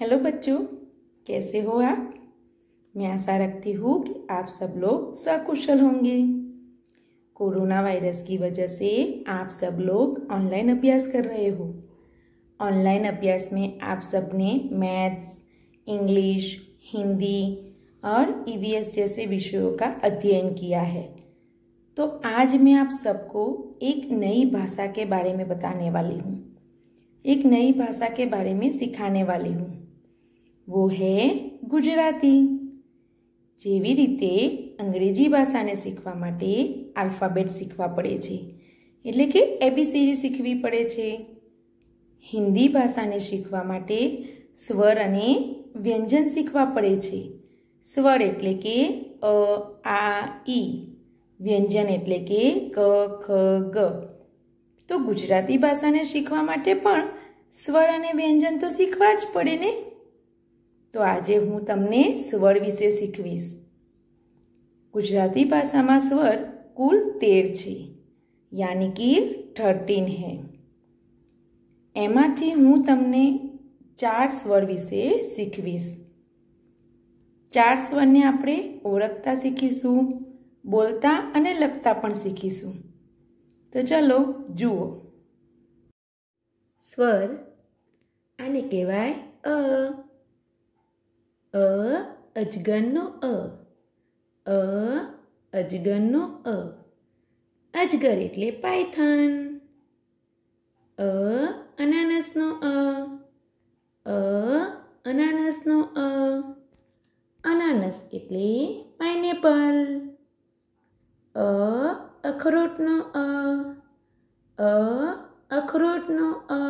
Hello बच्चों कैसे हो आप मैं आशा रखती हूँ कि आप सब लोग सकुशल होंगे कोरोना वायरस की वजह से आप सब लोग ऑनलाइन अभ्यास कर रहे हो ऑनलाइन अभ्यास में आप सबने मैथ्स इंग्लिश हिंदी और ईवीएस e जैसे विषयों का अध्ययन किया है तो आज मैं आप सबको एक नई भाषा के बारे में बताने वाली हूँ एक नई भाषा के बारे में सिखाने वाली हूँ વો હે ગુજરાતી જેવી રીતે અંગ્રેજી ભાષાને શીખવા માટે આલ્ફાબેટ શીખવા પડે છે એટલે કે એબીસીડી શીખવી પડે છે હિન્દી ભાષાને શીખવા માટે સ્વર અને વ્યંજન શીખવા પડે છે સ્વર એટલે કે અ આ ઈ વ્યંજન એટલે કે ક ખ ગ તો ગુજરાતી ભાષાને શીખવા માટે પણ સ્વર અને વ્યંજન તો શીખવા જ પડે ને તો આજે હું તમને સ્વર વિશે શીખવીશ ગુજરાતી ભાષામાં સ્વર કુલ તેર છે યાની કે થર્ટીન હે એમાંથી હું તમને ચાર સ્વર વિશે શીખવીશ ચાર સ્વરને આપણે ઓળખતા શીખીશું બોલતા અને લખતા પણ શીખીશું તો ચાલો જુઓ સ્વર આને કહેવાય અ અ અજગરનો અ અ અજગરનો અ અજગર એટલે પાયથન અ અનાનસનો અ અ અનાનસનો અ અનાનસ એટલે પાઇનેપલ અ અખરોટનો અ અ અખરોટનો અ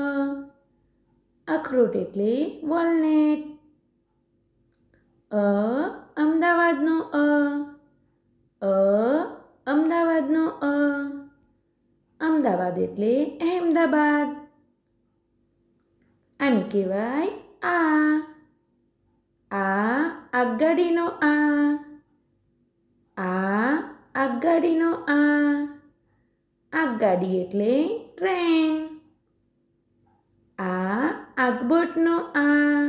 અખરોટ એટલે વોલનેટ અ અમદાવાદનો અ અ અમદાવાદનો અ અમદાવાદ એટલે અહેમદાબાદ આને કહેવાય આ આ આગગાડીનો આ આ આગગાડીનો આ આગગાડી એટલે ટ્રેન આ આગબોટનો આ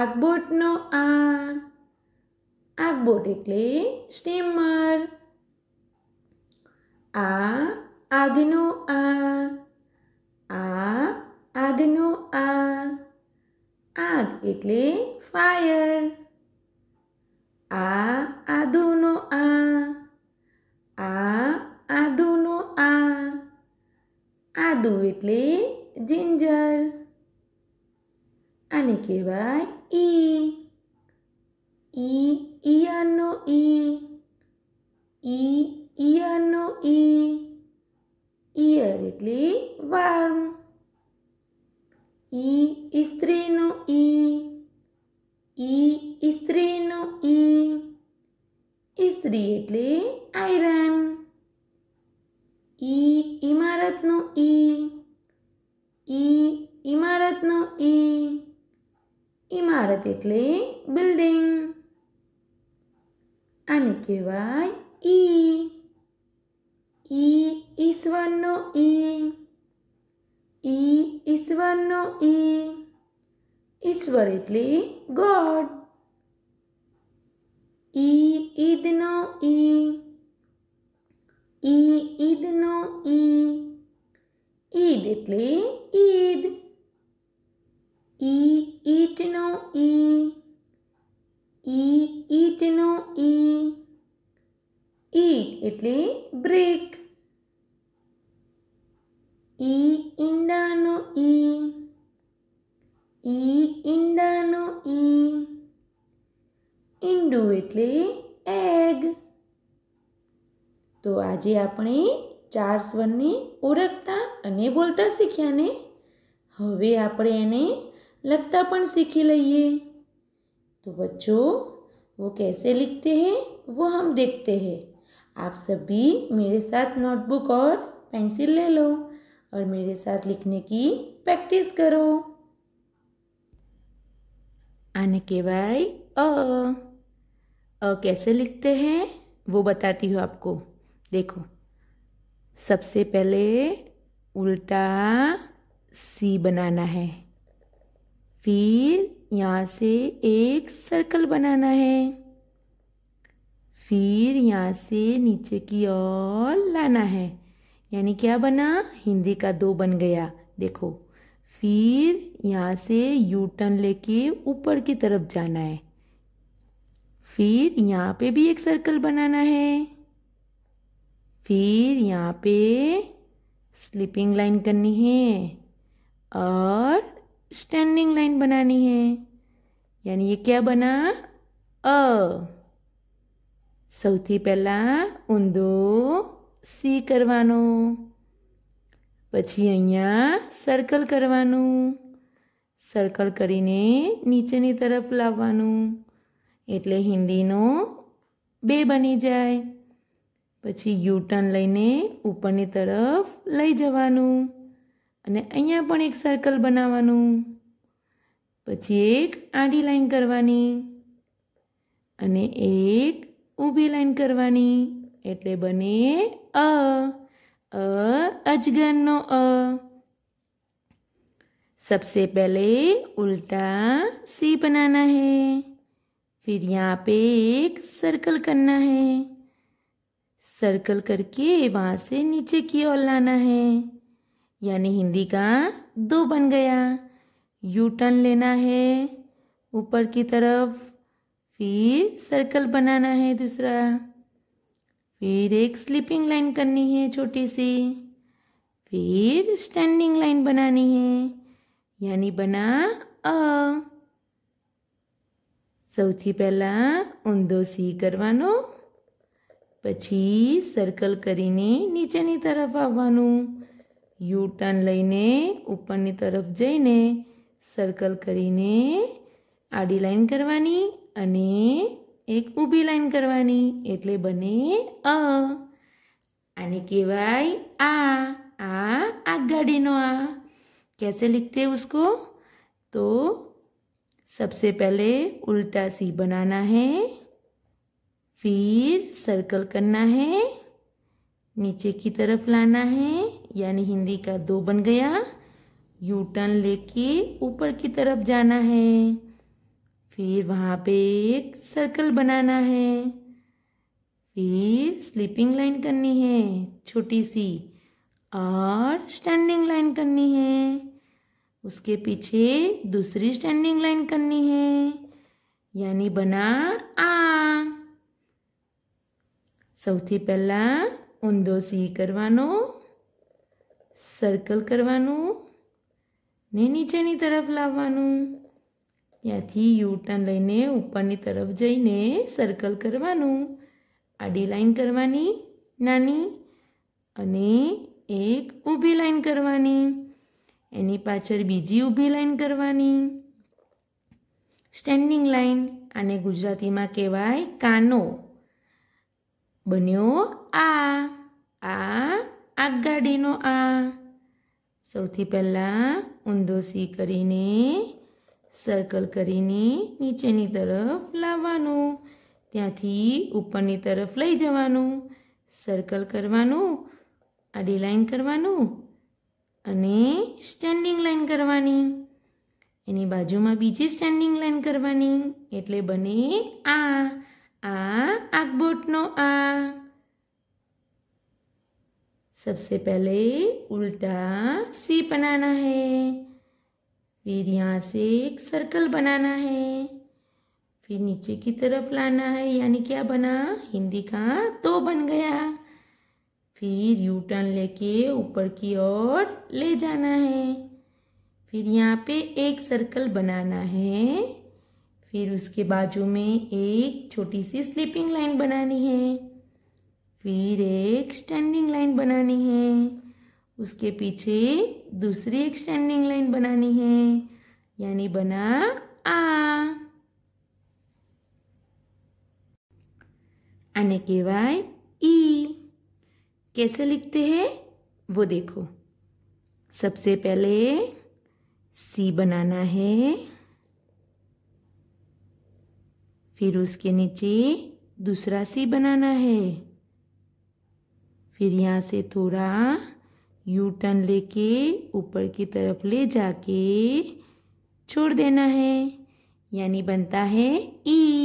આગબોટનો આ આગબોટ એટલે સ્ટીમર આ આગનો આ આ આગનો આ આગ એટલે ફાયર આ આદુનો આ આ આદુનો આ આદુ એટલે ginger que va i. I, iano, i. I, iano, i. y warm. I, istrino, i. I, istrino, i. Estrietle, iron. ઇમારત એટલે બિલ્ડિંગ આને કહેવાય ઈ ઈ ઈશ્વરનો ઈ ઈ ઈશ્વરનો ઈ ઈશ્વર એટલે ગોડ ઈ ઈદનો ઈ ઈ ઈદનો ઈ ઈદ એટલે ઈદ ઈ ઈટનો ઈ ઈ ઈટનો ઈ ઈટ એટલે બ્રેક ઈ ઈંડાનો ઈ ઈ ઈંડાનો ઈ ઈંડું એટલે એગ તો આજે આપણે ચાર સ્વરને ઓળખતા અને બોલતા શીખ્યા ને હવે આપણે એને लगता पन सीखी लइए तो बच्चों वो कैसे लिखते हैं वो हम देखते हैं आप सभी मेरे साथ नोटबुक और पेंसिल ले लो और मेरे साथ लिखने की प्रैक्टिस करो आने के भाई अ अ कैसे लिखते हैं वो बताती हूँ आपको देखो सबसे पहले उल्टा सी बनाना है फिर यहाँ से एक सर्कल बनाना है फिर यहाँ से नीचे की ओर लाना है यानी क्या बना हिंदी का दो बन गया देखो फिर यहाँ से यू टर्न लेके ऊपर की तरफ जाना है फिर यहाँ पे भी एक सर्कल बनाना है फिर यहाँ पे स्लीपिंग लाइन करनी है और स्टैंडिंग लाइन बनानी है यानी ये क्या बना अ સૌથી પહેલા ઉંદો સી કરવાનો પછી અહીંયા સર્કલ કરવાનો સર્કલ કરીને નીચેની તરફ લાવવાનો એટલે હિન્દી નો બે બની જાય પછી યુ ટર્ન લઈને ઉપરની તરફ લઈ જવાનું અને અહીંયા પણ એક સર્કલ બનાવવાનું પછી એક આડી લાઈન કરવાની અને એક ઊભી લાઈન કરવાની એટલે બને અ અ અજગનો અ સૌથી પહેલા ઉલટા સી બનાવના છે ફિર यहां पे एक सर्कल करना है सर्कल करके वहां से नीचे की ओर लाना है यानी हिंदी का दो बन गया यू टर्न लेना है ऊपर की तरफ फिर सर्कल बनाना है दूसरा फिर एक स्लीपिंग लाइन करनी है छोटी सी फिर स्टैंडिंग लाइन बनानी है यानी बना अ સૌથી પહેલાં सी સી पची सर्कल करीने नीचे नी तरफ आवानू यू टर्न लैने ऊपर तरफ जाइने सर्कल कर आड़ी लाइन करवा एक ऊबी लाइन करवा एट्ले बने आने कहवाय आ आ नो आ कैसे लिखते उसको तो सबसे पहले उल्टा सी बनाना है फिर सर्कल करना है नीचे की तरफ लाना है यानी हिंदी का दो बन गया यू टर्न लेके ऊपर की तरफ जाना है फिर वहाँ पे एक सर्कल बनाना है फिर स्लीपिंग लाइन करनी है छोटी सी और स्टैंडिंग लाइन करनी है उसके पीछे दूसरी स्टैंडिंग लाइन करनी है यानी बना आ સૌથી पहला ઊંધો સી કરવાનો સર્કલ કરવાનું ને નીચેની તરફ લાવવાનું ત્યાંથી યુ ટર્ન લઈને ઉપરની તરફ જઈને સર્કલ કરવાનું આડી લાઈન કરવાની નાની અને એક ઊભી લાઈન કરવાની એની પાછળ બીજી ઊભી લાઈન કરવાની સ્ટેન્ડિંગ લાઈન આને ગુજરાતીમાં કહેવાય કાનો બન્યો આ આ આગગાડીનો આ સૌથી પહેલાં ઊંધો સી કરીને સર્કલ કરીને નીચેની તરફ લાવવાનું ત્યાંથી ઉપરની તરફ લઈ જવાનું સર્કલ કરવાનું આડી લાઈન કરવાનું અને સ્ટેન્ડિંગ લાઈન કરવાની એની બાજુમાં બીજી સ્ટેન્ડિંગ લાઈન કરવાની એટલે બને આ આ नो आ सबसे पहले उल्टा सी बनाना है फिर यहाँ से एक सर्कल बनाना है फिर नीचे की तरफ लाना है यानी क्या बना हिंदी का तो बन गया फिर यू टर्न लेके ऊपर की ओर ले जाना है फिर यहाँ पे एक सर्कल बनाना है फिर उसके बाजू में एक छोटी सी स्लीपिंग लाइन बनानी है फिर एक स्टैंडिंग लाइन बनानी है उसके पीछे दूसरी एक स्टैंडिंग लाइन बनानी है यानी बना आ आने के वाय ई कैसे लिखते हैं वो देखो सबसे पहले सी बनाना है फिर उसके नीचे दूसरा सी बनाना है फिर यहाँ से थोड़ा यू टर्न लेके ऊपर की तरफ ले जाके छोड़ देना है यानी बनता है ई e।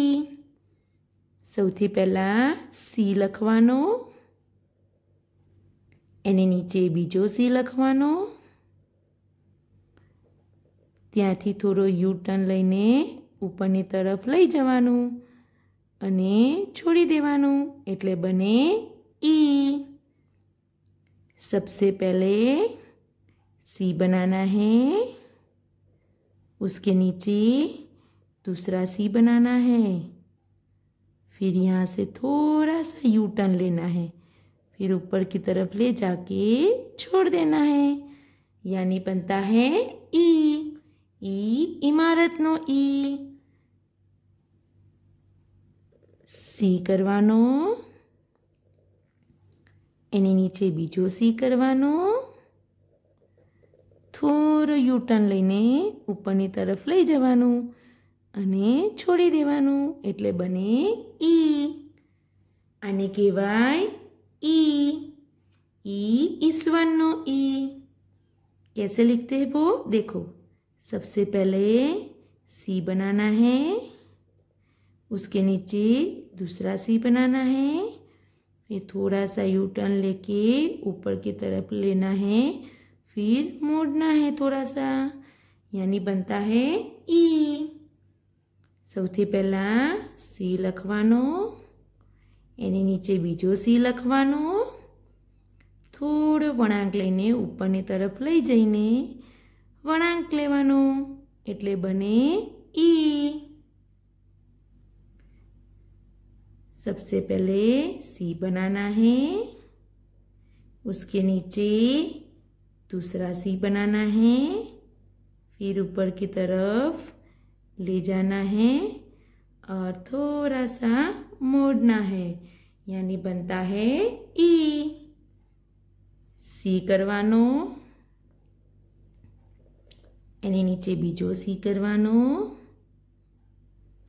સૌથી पहला सी લખવાનો एने नीचे बीजो सी લખવાનો ત્યાંથી थोड़ो यू टर्न लैने ઉપરની तरफ लई जवानू अने छोड़ी देवानू એટલે बने ई सबसे पहले सी बनाना है उसके नीचे दूसरा सी बनाना है फिर यहाँ से थोड़ा सा यू टर्न लेना है फिर ऊपर की तरफ ले जाके छोड़ देना है यानी बनता है ई ई इमारत नो ई सी करने नीचे बीजो सी करवानो थोड़ो यूटर्न लैने ऊपर तरफ लई जानू छोड़ी देवा बने ई आने कहवाय ईश्वर नो ई कैसे लिखते है वो देखो सबसे पहले सी बनाना है उसके नीचे दूसरा सी बनाना है फिर थोड़ा सा यू टर्न लेके ऊपर की तरफ लेना है फिर मोड़ना है थोड़ा सा यानी बनता है ई સૌથી પહેલા સી લખવાનો એને નીચે બીજો સી લખવાનો થોડ વણાંક લઈને ઉપરની તરફ લઈ જઈને વણાંક લેવાનો એટલે બને ઈ सबसे पहले सी बनाना है उसके नीचे दूसरा सी बनाना है फिर ऊपर की तरफ ले जाना है और थोड़ा सा मोड़ना है यानी बनता है ई करवानो यानी नीचे बीजो सी करवानो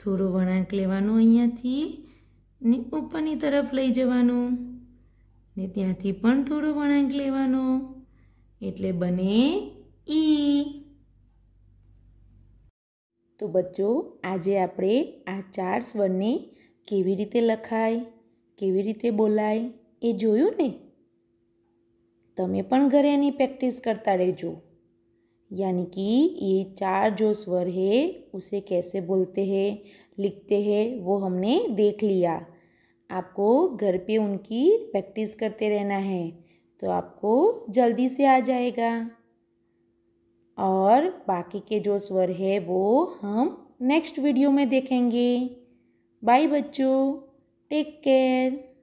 थोड़ो वणाक लेवानो લેવાનો थी ની ઉપરની તરફ લઈ જવાનો ને ત્યાંથી પણ થોડો વણાંક લેવાનો એટલે બને ઈ તો બચ્ચો આજે આપણે આ ચાર સ્વરને કેવી રીતે લખાય કેવી રીતે બોલાય એ જોયું ને તમે પણ ઘરે આની પ્રેક્ટિસ કરતા રહેજો યાની કે એ ચાર જો સ્વર હે ઉસે કૈસે બોલતે હે લખતે હે વો હમને દેખ લિયા आपको घर पे उनकी प्रैक्टिस करते रहना है तो आपको जल्दी से आ जाएगा और बाकी के जो स्वर है वो हम नेक्स्ट वीडियो में देखेंगे बाय बच्चों टेक केयर